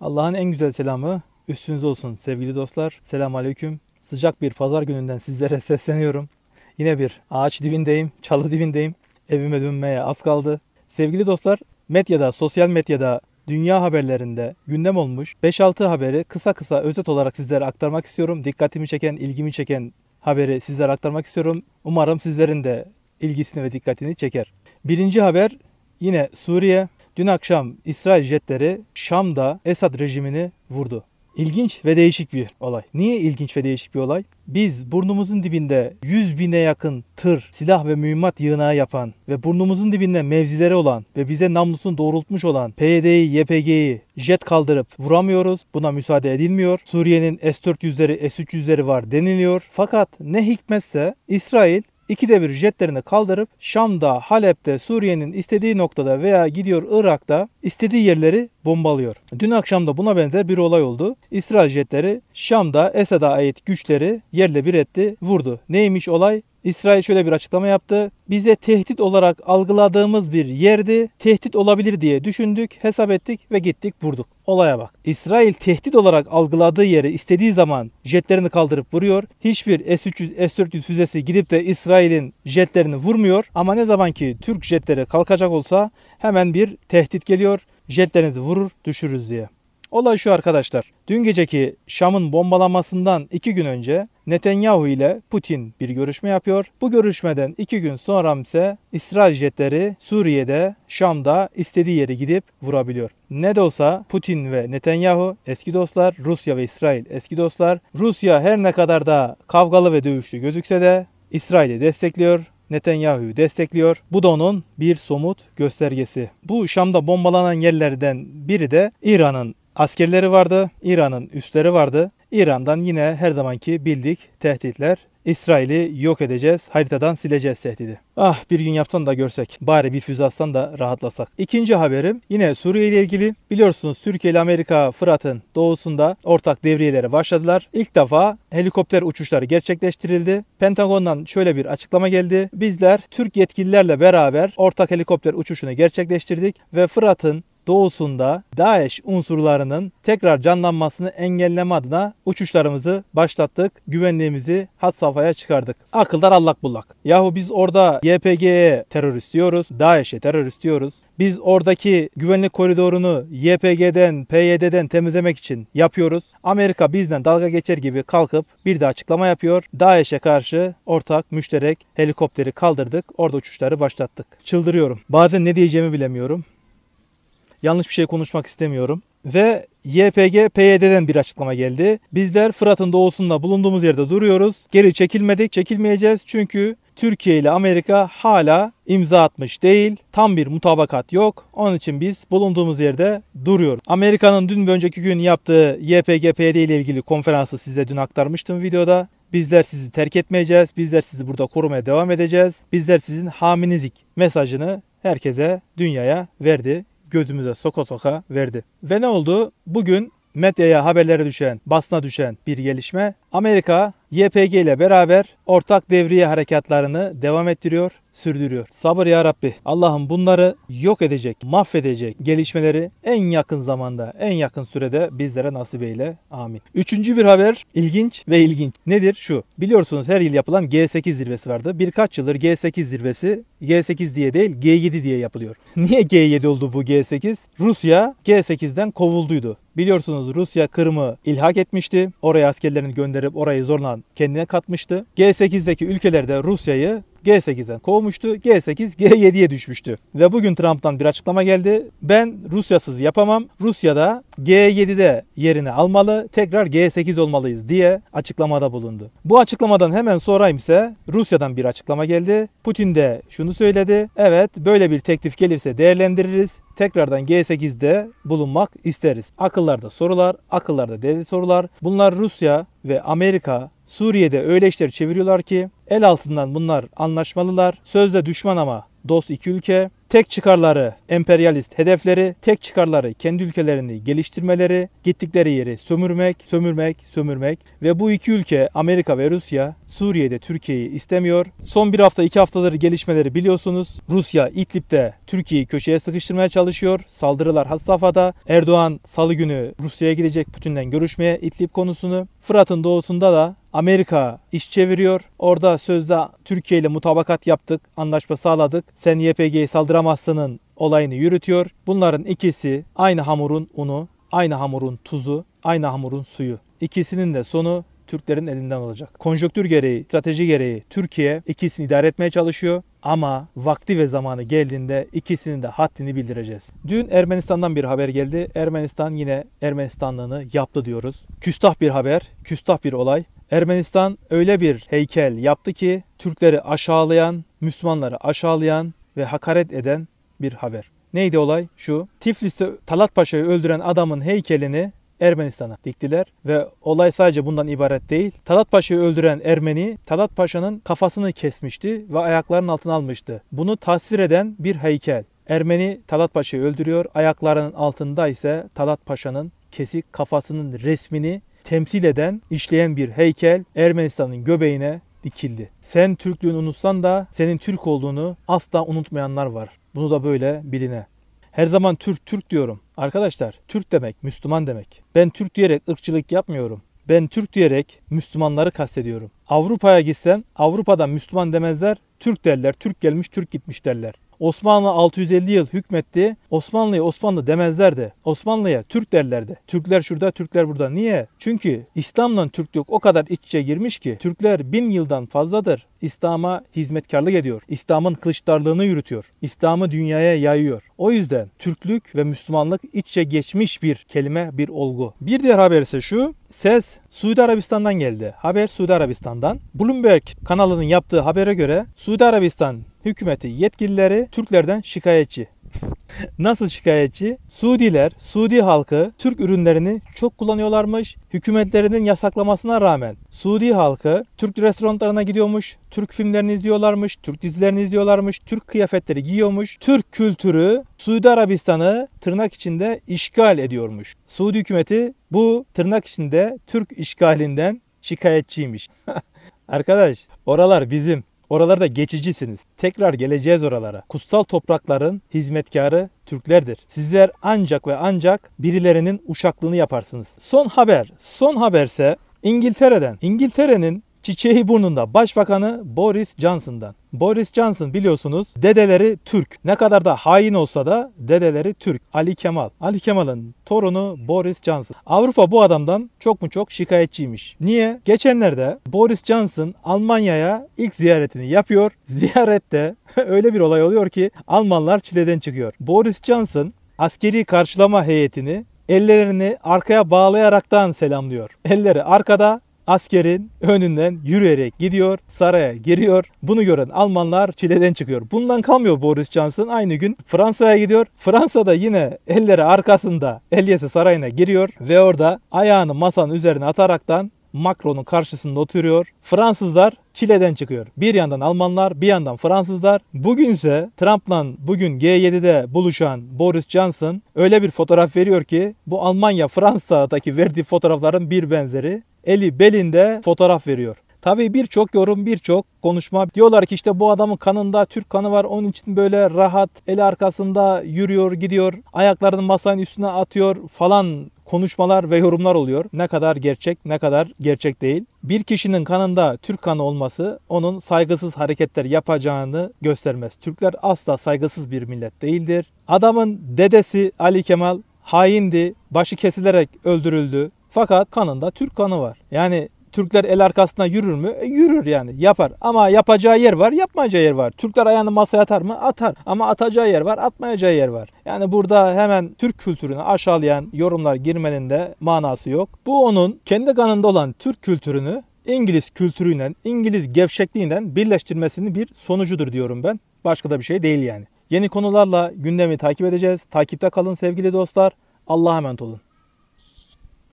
Allah'ın en güzel selamı üstünüz olsun sevgili dostlar. Selam aleyküm. Sıcak bir pazar gününden sizlere sesleniyorum. Yine bir ağaç dibindeyim, çalı dibindeyim. Evime dönmeye az kaldı. Sevgili dostlar, medyada, sosyal medyada, dünya haberlerinde gündem olmuş 5-6 haberi kısa kısa özet olarak sizlere aktarmak istiyorum. Dikkatimi çeken, ilgimi çeken haberi sizlere aktarmak istiyorum. Umarım sizlerin de ilgisini ve dikkatini çeker. Birinci haber yine Suriye Dün akşam İsrail jetleri Şam'da Esad rejimini vurdu. İlginç ve değişik bir olay. Niye ilginç ve değişik bir olay? Biz burnumuzun dibinde 100 bine yakın tır, silah ve mühimmat yığınağı yapan ve burnumuzun dibinde mevzileri olan ve bize namlusunu doğrultmuş olan PYD'yi, YPG'yi jet kaldırıp vuramıyoruz. Buna müsaade edilmiyor. Suriye'nin S-400'leri, S-300'leri var deniliyor. Fakat ne hikmetse İsrail iki devir jetlerini kaldırıp Şam'da, Halep'te, Suriye'nin istediği noktada veya gidiyor Irak'ta istediği yerleri bombalıyor. Dün akşam da buna benzer bir olay oldu. İsrail jetleri Şam'da Esad'a ait güçleri yerle bir etti, vurdu. Neymiş olay? İsrail şöyle bir açıklama yaptı. Bize tehdit olarak algıladığımız bir yerdi. Tehdit olabilir diye düşündük, hesap ettik ve gittik vurduk. Olaya bak. İsrail tehdit olarak algıladığı yeri istediği zaman jetlerini kaldırıp vuruyor. Hiçbir S-300, S-400 füzesi gidip de İsrail'in jetlerini vurmuyor. Ama ne zaman ki Türk jetleri kalkacak olsa hemen bir tehdit geliyor. Jetlerinizi vurur, düşürürüz diye. Olay şu arkadaşlar. Dün geceki Şam'ın bombalanmasından iki gün önce Netanyahu ile Putin bir görüşme yapıyor. Bu görüşmeden iki gün sonra ise İsrail jetleri Suriye'de, Şam'da istediği yeri gidip vurabiliyor. Ne de olsa Putin ve Netanyahu eski dostlar, Rusya ve İsrail eski dostlar. Rusya her ne kadar da kavgalı ve dövüşlü gözükse de İsrail'i destekliyor. Netanyahu'yu destekliyor. Bu da onun bir somut göstergesi. Bu Şam'da bombalanan yerlerden biri de İran'ın Askerleri vardı, İran'ın üstleri vardı. İran'dan yine her zamanki bildik tehditler. İsrail'i yok edeceğiz, haritadan sileceğiz tehdidi. Ah bir gün yapsan da görsek, bari bir füze atsan da rahatlasak. İkinci haberim yine Suriye ile ilgili. Biliyorsunuz Türkiye ile Amerika Fırat'ın doğusunda ortak devriyeleri başladılar. İlk defa helikopter uçuşları gerçekleştirildi. Pentagon'dan şöyle bir açıklama geldi. Bizler Türk yetkililerle beraber ortak helikopter uçuşunu gerçekleştirdik ve Fırat'ın doğusunda DAEŞ unsurlarının tekrar canlanmasını engelleme adına uçuşlarımızı başlattık. Güvenliğimizi hat safhaya çıkardık. Akıllar allak bullak. Yahu biz orada YPG'ye terörist diyoruz. DAEŞ'e terörist diyoruz. Biz oradaki güvenlik koridorunu YPG'den, PYD'den temizlemek için yapıyoruz. Amerika bizden dalga geçer gibi kalkıp bir de açıklama yapıyor. DAEŞ'e karşı ortak, müşterek helikopteri kaldırdık. Orada uçuşları başlattık. Çıldırıyorum. Bazen ne diyeceğimi bilemiyorum. Yanlış bir şey konuşmak istemiyorum. Ve YPG PYD'den bir açıklama geldi. Bizler Fırat'ın doğusunda bulunduğumuz yerde duruyoruz. Geri çekilmedik, çekilmeyeceğiz çünkü Türkiye ile Amerika hala imza atmış değil. Tam bir mutabakat yok. Onun için biz bulunduğumuz yerde duruyoruz. Amerika'nın dün ve önceki gün yaptığı YPG PYD ile ilgili konferansı size dün aktarmıştım videoda. Bizler sizi terk etmeyeceğiz. Bizler sizi burada korumaya devam edeceğiz. Bizler sizin haminizik mesajını herkese, dünyaya verdi gözümüze soka soka verdi. Ve ne oldu? Bugün medyaya haberlere düşen, basına düşen bir gelişme. Amerika YPG ile beraber ortak devriye harekatlarını devam ettiriyor, sürdürüyor. Sabır ya Rabbi. Allah'ım bunları yok edecek, mahvedecek gelişmeleri en yakın zamanda, en yakın sürede bizlere nasip eyle. Amin. Üçüncü bir haber ilginç ve ilginç. Nedir? Şu. Biliyorsunuz her yıl yapılan G8 zirvesi vardı. Birkaç yıldır G8 zirvesi G8 diye değil G7 diye yapılıyor. Niye G7 oldu bu G8? Rusya G8'den kovulduydu. Biliyorsunuz Rusya Kırım'ı ilhak etmişti. Oraya askerlerini gönderip orayı zorla tarafından kendine katmıştı. G8'deki ülkelerde Rusya'yı G8'den kovmuştu. G8 G7'ye düşmüştü. Ve bugün Trump'tan bir açıklama geldi. Ben Rusyasız yapamam. Rusya da G7'de yerini almalı. Tekrar G8 olmalıyız diye açıklamada bulundu. Bu açıklamadan hemen sonra ise Rusya'dan bir açıklama geldi. Putin de şunu söyledi. Evet böyle bir teklif gelirse değerlendiririz tekrardan G8'de bulunmak isteriz. Akıllarda sorular, akıllarda deli sorular. Bunlar Rusya ve Amerika Suriye'de öyle işler çeviriyorlar ki el altından bunlar anlaşmalılar. Sözde düşman ama dost iki ülke. Tek çıkarları emperyalist hedefleri, tek çıkarları kendi ülkelerini geliştirmeleri, gittikleri yeri sömürmek, sömürmek, sömürmek ve bu iki ülke Amerika ve Rusya Suriye'de Türkiye'yi istemiyor. Son bir hafta iki haftaları gelişmeleri biliyorsunuz. Rusya İdlib'de Türkiye'yi köşeye sıkıştırmaya çalışıyor. Saldırılar has Erdoğan salı günü Rusya'ya gidecek Putin'den görüşmeye İdlib konusunu. Fırat'ın doğusunda da Amerika iş çeviriyor. Orada sözde Türkiye ile mutabakat yaptık, anlaşma sağladık. Sen YPG'ye saldıramazsının olayını yürütüyor. Bunların ikisi aynı hamurun unu, aynı hamurun tuzu, aynı hamurun suyu. İkisinin de sonu Türklerin elinden olacak. Konjöktür gereği, strateji gereği Türkiye ikisini idare etmeye çalışıyor ama vakti ve zamanı geldiğinde ikisinin de haddini bildireceğiz. Dün Ermenistan'dan bir haber geldi. Ermenistan yine Ermenistanlığını yaptı diyoruz. Küstah bir haber, küstah bir olay. Ermenistan öyle bir heykel yaptı ki Türkleri aşağılayan, Müslümanları aşağılayan ve hakaret eden bir haber. Neydi olay? Şu. Tiflis'te Talat Paşa'yı öldüren adamın heykelini Ermenistan'a diktiler ve olay sadece bundan ibaret değil. Talat Paşa'yı öldüren Ermeni Talat Paşa'nın kafasını kesmişti ve ayaklarının altına almıştı. Bunu tasvir eden bir heykel. Ermeni Talat Paşa'yı öldürüyor. Ayaklarının altında ise Talat Paşa'nın kesik kafasının resmini temsil eden, işleyen bir heykel Ermenistan'ın göbeğine dikildi. Sen Türklüğünü unutsan da senin Türk olduğunu asla unutmayanlar var. Bunu da böyle biline. Her zaman Türk Türk diyorum. Arkadaşlar Türk demek Müslüman demek. Ben Türk diyerek ırkçılık yapmıyorum. Ben Türk diyerek Müslümanları kastediyorum. Avrupa'ya gitsen Avrupa'da Müslüman demezler, Türk derler, Türk gelmiş, Türk gitmiş derler. Osmanlı 650 yıl hükmetti. Osmanlı'ya Osmanlı demezlerdi. Osmanlı'ya Türk derlerdi. Türkler şurada, Türkler burada. Niye? Çünkü İslam'la Türklük o kadar iç içe girmiş ki Türkler bin yıldan fazladır İslam'a hizmetkarlık ediyor. İslam'ın kılıçdarlığını yürütüyor. İslam'ı dünyaya yayıyor. O yüzden Türklük ve Müslümanlık iç içe geçmiş bir kelime, bir olgu. Bir diğer haber ise şu. Ses Suudi Arabistan'dan geldi. Haber Suudi Arabistan'dan. Bloomberg kanalının yaptığı habere göre Suudi Arabistan hükümeti yetkilileri Türklerden şikayetçi. Nasıl şikayetçi? Suudiler, Suudi halkı Türk ürünlerini çok kullanıyorlarmış. Hükümetlerinin yasaklamasına rağmen Suudi halkı Türk restoranlarına gidiyormuş, Türk filmlerini izliyorlarmış, Türk dizilerini izliyorlarmış, Türk kıyafetleri giyiyormuş. Türk kültürü Suudi Arabistan'ı tırnak içinde işgal ediyormuş. Suudi hükümeti bu tırnak içinde Türk işgalinden şikayetçiymiş. Arkadaş oralar bizim. Oralarda geçicisiniz. Tekrar geleceğiz oralara. Kutsal toprakların hizmetkarı Türklerdir. Sizler ancak ve ancak birilerinin uşaklığını yaparsınız. Son haber. Son haberse İngiltere'den. İngiltere'nin Çiçeği burnunda başbakanı Boris Johnson'dan. Boris Johnson biliyorsunuz dedeleri Türk. Ne kadar da hain olsa da dedeleri Türk. Ali Kemal. Ali Kemal'ın torunu Boris Johnson. Avrupa bu adamdan çok mu çok şikayetçiymiş. Niye? Geçenlerde Boris Johnson Almanya'ya ilk ziyaretini yapıyor. Ziyarette öyle bir olay oluyor ki Almanlar çileden çıkıyor. Boris Johnson askeri karşılama heyetini ellerini arkaya bağlayaraktan selamlıyor. Elleri arkada, askerin önünden yürüyerek gidiyor, saraya giriyor. Bunu gören Almanlar çileden çıkıyor. Bundan kalmıyor Boris Johnson. Aynı gün Fransa'ya gidiyor. Fransa'da yine elleri arkasında Elyesi Sarayı'na giriyor ve orada ayağını masanın üzerine ataraktan Macron'un karşısında oturuyor. Fransızlar Şile'den çıkıyor. Bir yandan Almanlar, bir yandan Fransızlar. Bugün ise Trump'la bugün G7'de buluşan Boris Johnson öyle bir fotoğraf veriyor ki bu Almanya Fransa'daki verdiği fotoğrafların bir benzeri. Eli belinde fotoğraf veriyor. Tabii birçok yorum, birçok konuşma. Diyorlar ki işte bu adamın kanında Türk kanı var. Onun için böyle rahat, el arkasında yürüyor, gidiyor. Ayaklarını masanın üstüne atıyor falan konuşmalar ve yorumlar oluyor. Ne kadar gerçek, ne kadar gerçek değil. Bir kişinin kanında Türk kanı olması onun saygısız hareketler yapacağını göstermez. Türkler asla saygısız bir millet değildir. Adamın dedesi Ali Kemal haindi, başı kesilerek öldürüldü. Fakat kanında Türk kanı var. Yani Türkler el arkasına yürür mü? E, yürür yani yapar. Ama yapacağı yer var yapmayacağı yer var. Türkler ayağını masaya atar mı? Atar. Ama atacağı yer var atmayacağı yer var. Yani burada hemen Türk kültürünü aşağılayan yorumlar girmenin de manası yok. Bu onun kendi kanında olan Türk kültürünü İngiliz kültürüyle, İngiliz gevşekliğinden birleştirmesinin bir sonucudur diyorum ben. Başka da bir şey değil yani. Yeni konularla gündemi takip edeceğiz. Takipte kalın sevgili dostlar. Allah'a emanet olun.